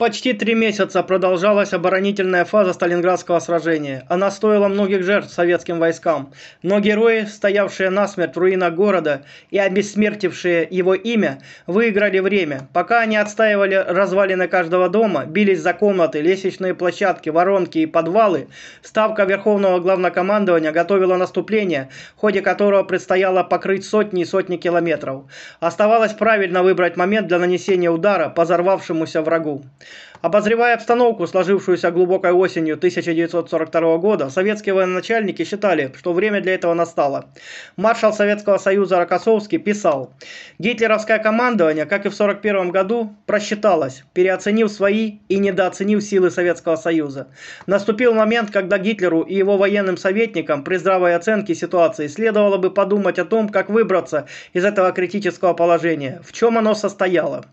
Почти три месяца продолжалась оборонительная фаза Сталинградского сражения. Она стоила многих жертв советским войскам. Но герои, стоявшие насмерть в руинах города и обессмертившие его имя, выиграли время. Пока они отстаивали развалины каждого дома, бились за комнаты, лестничные площадки, воронки и подвалы, Ставка Верховного Главнокомандования готовила наступление, в ходе которого предстояло покрыть сотни и сотни километров. Оставалось правильно выбрать момент для нанесения удара по взорвавшемуся врагу. Обозревая обстановку, сложившуюся глубокой осенью 1942 года, советские военачальники считали, что время для этого настало. Маршал Советского Союза Рокоссовский писал, «Гитлеровское командование, как и в 1941 году, просчиталось, переоценив свои и недооценив силы Советского Союза. Наступил момент, когда Гитлеру и его военным советникам при здравой оценке ситуации следовало бы подумать о том, как выбраться из этого критического положения, в чем оно состояло.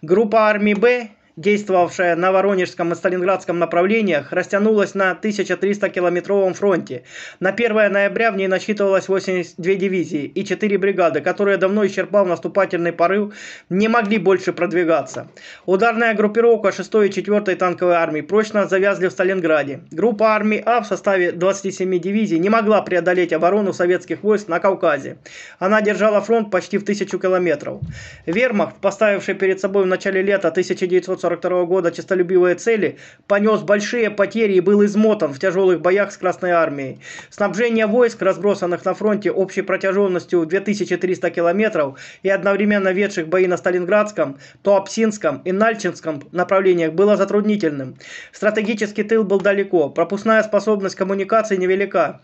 Группа армии «Б» действовавшая на Воронежском и Сталинградском направлениях, растянулась на 1300-километровом фронте. На 1 ноября в ней насчитывалось 82 дивизии и 4 бригады, которые давно исчерпав наступательный порыв, не могли больше продвигаться. Ударная группировка 6-й и 4-й танковой армии прочно завязли в Сталинграде. Группа армии А в составе 27 дивизий не могла преодолеть оборону советских войск на Кавказе. Она держала фронт почти в тысячу километров. Вермахт, поставивший перед собой в начале лета 1940 1942 года честолюбивые цели, понес большие потери и был измотан в тяжелых боях с Красной Армией. Снабжение войск, разбросанных на фронте общей протяженностью 2300 километров и одновременно ведших бои на Сталинградском, Туапсинском и Нальчинском направлениях было затруднительным. Стратегический тыл был далеко, пропускная способность коммуникации невелика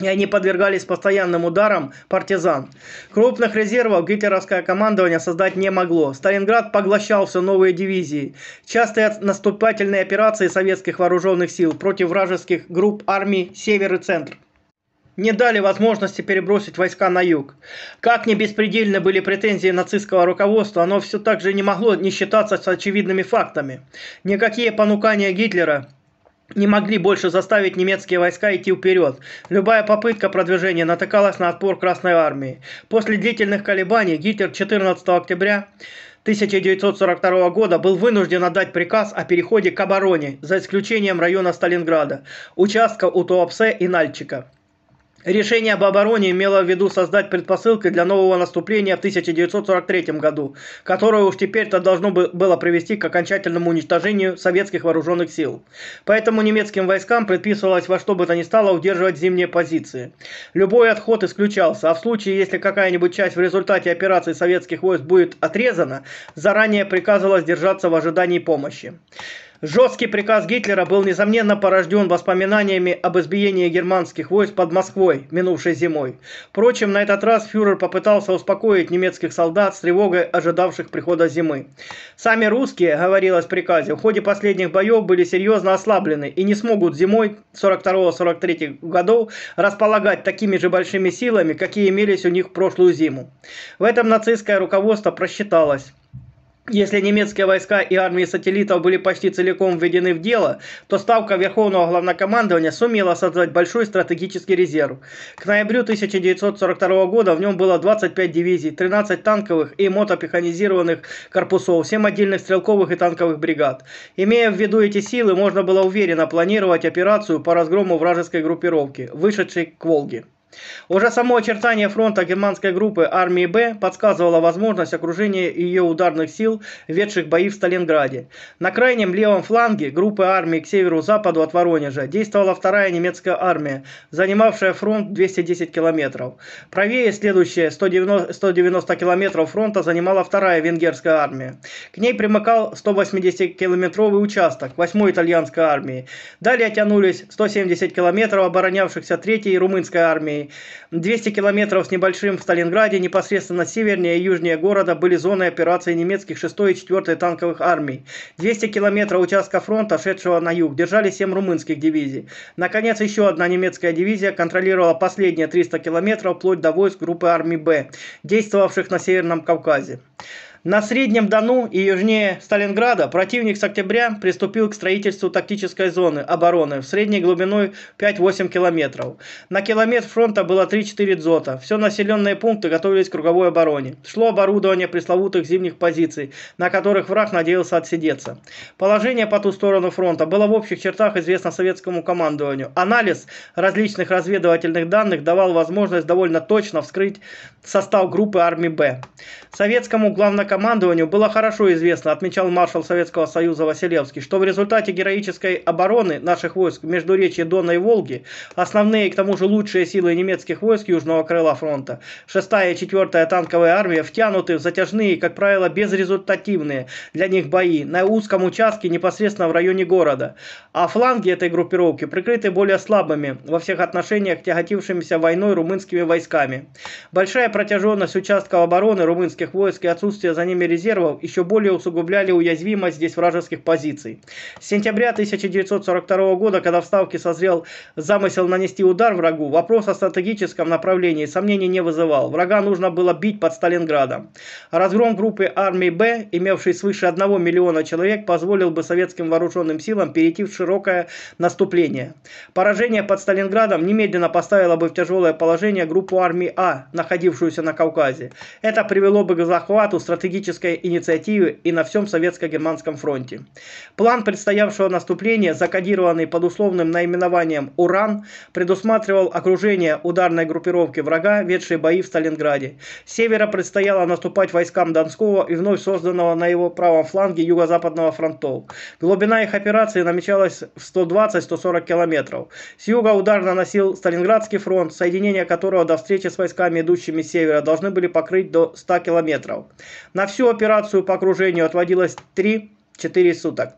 и они подвергались постоянным ударам партизан. Крупных резервов гитлеровское командование создать не могло. Сталинград поглощал все новые дивизии. Частые наступательные операции советских вооруженных сил против вражеских групп армий «Север» и «Центр» не дали возможности перебросить войска на юг. Как ни беспредельны были претензии нацистского руководства, оно все так же не могло не считаться с очевидными фактами. Никакие понукания Гитлера не могли больше заставить немецкие войска идти вперед. Любая попытка продвижения натыкалась на отпор Красной Армии. После длительных колебаний Гитлер 14 октября 1942 года был вынужден отдать приказ о переходе к обороне, за исключением района Сталинграда, участка у Туапсе и Нальчика. Решение об обороне имело в виду создать предпосылки для нового наступления в 1943 году, которое уж теперь-то должно было привести к окончательному уничтожению советских вооруженных сил. Поэтому немецким войскам предписывалось во что бы то ни стало удерживать зимние позиции. Любой отход исключался, а в случае, если какая-нибудь часть в результате операции советских войск будет отрезана, заранее приказывалось держаться в ожидании помощи. Жесткий приказ Гитлера был, несомненно, порожден воспоминаниями об избиении германских войск под Москвой минувшей зимой. Впрочем, на этот раз фюрер попытался успокоить немецких солдат с тревогой ожидавших прихода зимы. Сами русские, говорилось в приказе, в ходе последних боев были серьезно ослаблены и не смогут зимой 42-43 годов располагать такими же большими силами, какие имелись у них в прошлую зиму. В этом нацистское руководство просчиталось. Если немецкие войска и армии сателлитов были почти целиком введены в дело, то ставка Верховного Главнокомандования сумела создать большой стратегический резерв. К ноябрю 1942 года в нем было 25 дивизий, 13 танковых и мотопеханизированных корпусов, 7 отдельных стрелковых и танковых бригад. Имея в виду эти силы, можно было уверенно планировать операцию по разгрому вражеской группировки, вышедшей к Волге. Уже само очертание фронта германской группы армии «Б» подсказывало возможность окружения ее ударных сил, ведших бои в Сталинграде. На крайнем левом фланге группы армии к северу-западу от Воронежа действовала вторая немецкая армия, занимавшая фронт 210 километров. Правее следующая 190, километров фронта занимала вторая венгерская армия. К ней примыкал 180-километровый участок 8-й итальянской армии. Далее тянулись 170 километров оборонявшихся 3-й румынской армии Германии. 200 километров с небольшим в Сталинграде, непосредственно севернее и южнее города, были зоны операции немецких 6 и 4 танковых армий. 200 километров участка фронта, шедшего на юг, держали 7 румынских дивизий. Наконец, еще одна немецкая дивизия контролировала последние 300 километров вплоть до войск группы армии «Б», действовавших на Северном Кавказе. На Среднем Дону и южнее Сталинграда противник с октября приступил к строительству тактической зоны обороны в средней глубиной 5-8 километров. На километр фронта было 3-4 дзота. Все населенные пункты готовились к круговой обороне. Шло оборудование пресловутых зимних позиций, на которых враг надеялся отсидеться. Положение по ту сторону фронта было в общих чертах известно советскому командованию. Анализ различных разведывательных данных давал возможность довольно точно вскрыть состав группы армии «Б». Советскому главнокомандованию командованию было хорошо известно, отмечал маршал Советского Союза Василевский, что в результате героической обороны наших войск между речи Дона и Волги основные и к тому же лучшие силы немецких войск Южного крыла фронта, 6 и 4-я танковые армии втянуты в затяжные, как правило, безрезультативные для них бои на узком участке непосредственно в районе города, а фланги этой группировки прикрыты более слабыми во всех отношениях тяготившимися войной румынскими войсками. Большая протяженность участка обороны румынских войск и отсутствие за ними резервов еще более усугубляли уязвимость здесь вражеских позиций. С сентября 1942 года, когда в Ставке созрел замысел нанести удар врагу, вопрос о стратегическом направлении сомнений не вызывал. Врага нужно было бить под Сталинградом. Разгром группы армии «Б», имевшей свыше 1 миллиона человек, позволил бы советским вооруженным силам перейти в широкое наступление. Поражение под Сталинградом немедленно поставило бы в тяжелое положение группу армии «А», находившуюся на Кавказе. Это привело бы к захвату стратегического стратегической инициативе и на всем советско-германском фронте. План предстоявшего наступления, закодированный под условным наименованием «Уран», предусматривал окружение ударной группировки врага, ведшей бои в Сталинграде. С севера предстояло наступать войскам Донского и вновь созданного на его правом фланге юго-западного фронтов. Глубина их операции намечалась в 120-140 километров. С юга удар наносил Сталинградский фронт, соединение которого до встречи с войсками, идущими с севера, должны были покрыть до 100 километров. На всю операцию по окружению отводилось 3 4 суток.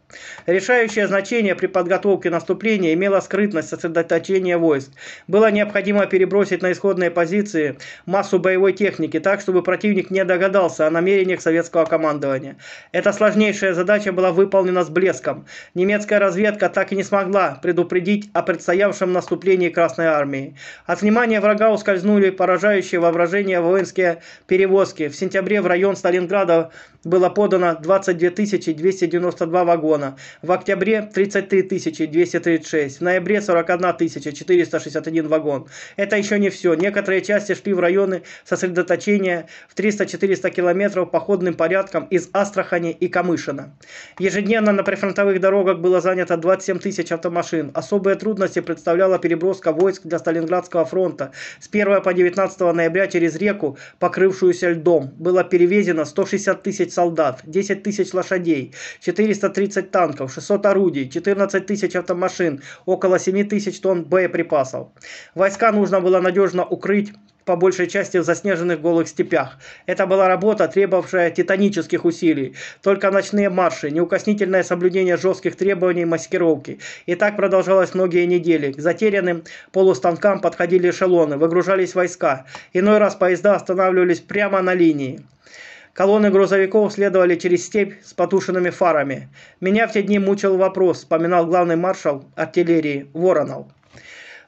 Решающее значение при подготовке наступления имела скрытность сосредоточения войск. Было необходимо перебросить на исходные позиции массу боевой техники так, чтобы противник не догадался о намерениях советского командования. Эта сложнейшая задача была выполнена с блеском. Немецкая разведка так и не смогла предупредить о предстоявшем наступлении Красной Армии. От внимания врага ускользнули поражающие воображение воинские перевозки. В сентябре в район Сталинграда было подано 22 290 292 вагона, в октябре 33 236, в ноябре 41 461 вагон. Это еще не все. Некоторые части шли в районы сосредоточения в 300-400 километров походным порядком из Астрахани и Камышина. Ежедневно на прифронтовых дорогах было занято 27 тысяч автомашин. Особые трудности представляла переброска войск для Сталинградского фронта. С 1 по 19 ноября через реку, покрывшуюся льдом, было перевезено 160 тысяч солдат, 10 тысяч лошадей, 430 танков, 600 орудий, 14 тысяч автомашин, около 7 тысяч тонн боеприпасов. Войска нужно было надежно укрыть по большей части в заснеженных голых степях. Это была работа, требовавшая титанических усилий. Только ночные марши, неукоснительное соблюдение жестких требований маскировки. И так продолжалось многие недели. К затерянным полустанкам подходили эшелоны, выгружались войска. Иной раз поезда останавливались прямо на линии. Колонны грузовиков следовали через степь с потушенными фарами. Меня в те дни мучил вопрос, вспоминал главный маршал артиллерии Воронов.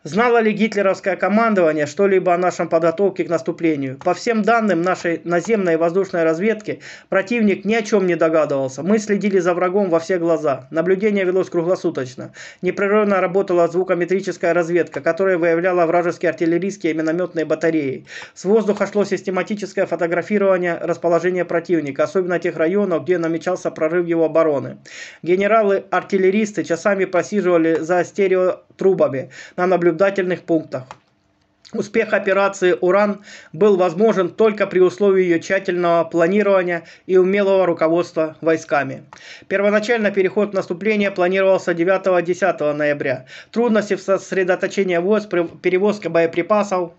Знало ли гитлеровское командование что-либо о нашем подготовке к наступлению? По всем данным нашей наземной и воздушной разведки, противник ни о чем не догадывался. Мы следили за врагом во все глаза. Наблюдение велось круглосуточно. Непрерывно работала звукометрическая разведка, которая выявляла вражеские артиллерийские и минометные батареи. С воздуха шло систематическое фотографирование расположения противника, особенно тех районов, где намечался прорыв его обороны. Генералы-артиллеристы часами просиживали за стереотрубами на наблюдение наблюдательных пунктах. Успех операции «Уран» был возможен только при условии ее тщательного планирования и умелого руководства войсками. Первоначально переход наступления планировался 9-10 ноября. Трудности в сосредоточении войск, перевозке боеприпасов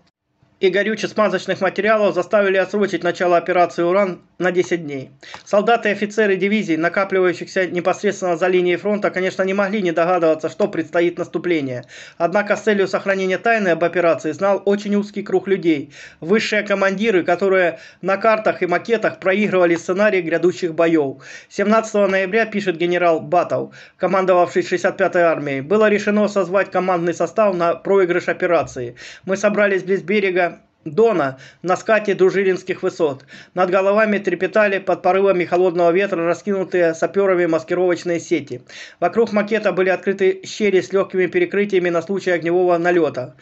и горюче-смазочных материалов заставили отсрочить начало операции «Уран» на 10 дней. Солдаты и офицеры дивизий, накапливающихся непосредственно за линией фронта, конечно, не могли не догадываться, что предстоит наступление. Однако с целью сохранения тайны об операции знал очень узкий круг людей. Высшие командиры, которые на картах и макетах проигрывали сценарий грядущих боев. 17 ноября, пишет генерал Батов, командовавший 65-й армией, было решено созвать командный состав на проигрыш операции. Мы собрались близ берега Дона на скате Дружилинских высот. Над головами трепетали под порывами холодного ветра раскинутые саперами маскировочные сети. Вокруг макета были открыты щели с легкими перекрытиями на случай огневого налета.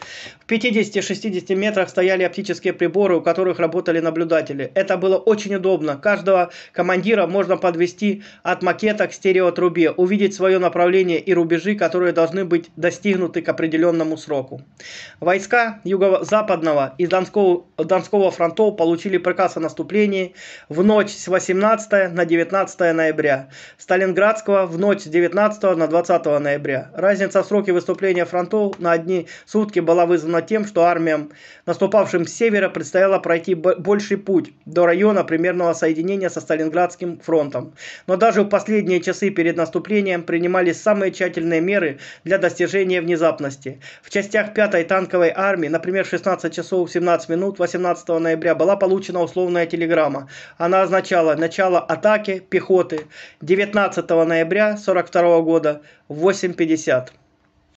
В 50-60 метрах стояли оптические приборы, у которых работали наблюдатели. Это было очень удобно. Каждого командира можно подвести от макета к стереотрубе, увидеть свое направление и рубежи, которые должны быть достигнуты к определенному сроку. Войска юго-западного и Донского Донского, Донского фронтов получили приказ о наступлении в ночь с 18 на 19 ноября, Сталинградского в ночь с 19 на 20 ноября. Разница в сроке выступления фронтов на одни сутки была вызвана тем, что армиям, наступавшим с севера, предстояло пройти больший путь до района примерного соединения со Сталинградским фронтом. Но даже в последние часы перед наступлением принимались самые тщательные меры для достижения внезапности. В частях 5-й танковой армии, например, в 16 часов 17 15 минут 18 ноября была получена условная телеграмма. Она означала начало атаки пехоты 19 ноября 1942 года в 8.50.